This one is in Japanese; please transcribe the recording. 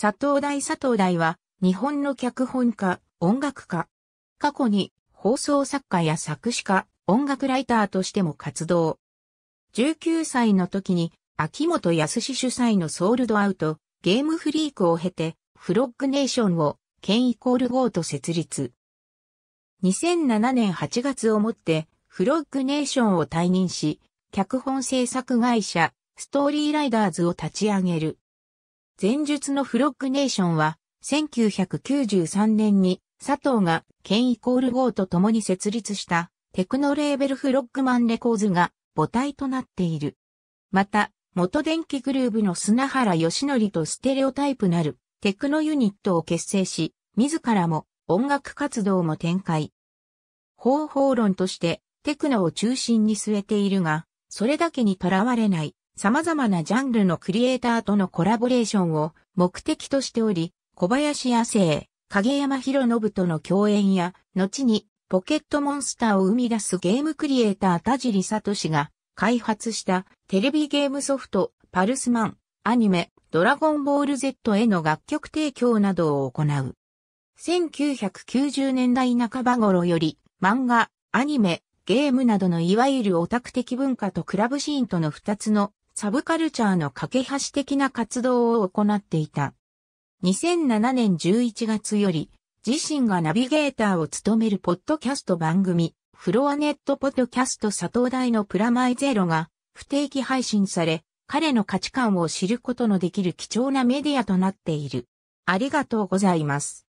佐藤大佐藤大は、日本の脚本家、音楽家。過去に、放送作家や作詞家、音楽ライターとしても活動。19歳の時に、秋元康主催のソールドアウト、ゲームフリークを経て、フロッグネーションを、ンイコールゴーと設立。2007年8月をもって、フロッグネーションを退任し、脚本制作会社、ストーリーライダーズを立ち上げる。前述のフロッグネーションは、1993年に佐藤がケンイコール号と共に設立したテクノレーベルフロッグマンレコーズが母体となっている。また、元電気グルーブの砂原義則とステレオタイプなるテクノユニットを結成し、自らも音楽活動も展開。方法論としてテクノを中心に据えているが、それだけにとらわれない様々なジャンルのクリエイターとのコラボレーションを目的としており、小林亜生、影山博信との共演や、後にポケットモンスターを生み出すゲームクリエイター田尻聡が開発したテレビゲームソフトパルスマン、アニメ、ドラゴンボール Z への楽曲提供などを行う。1990年代半ば頃より漫画、アニメ、ゲームなどのいわゆるオタク的文化とクラブシーンとの二つのサブカルチャーの架け橋的な活動を行っていた。2007年11月より、自身がナビゲーターを務めるポッドキャスト番組、フロアネットポッドキャスト佐藤大のプラマイゼロが不定期配信され、彼の価値観を知ることのできる貴重なメディアとなっている。ありがとうございます。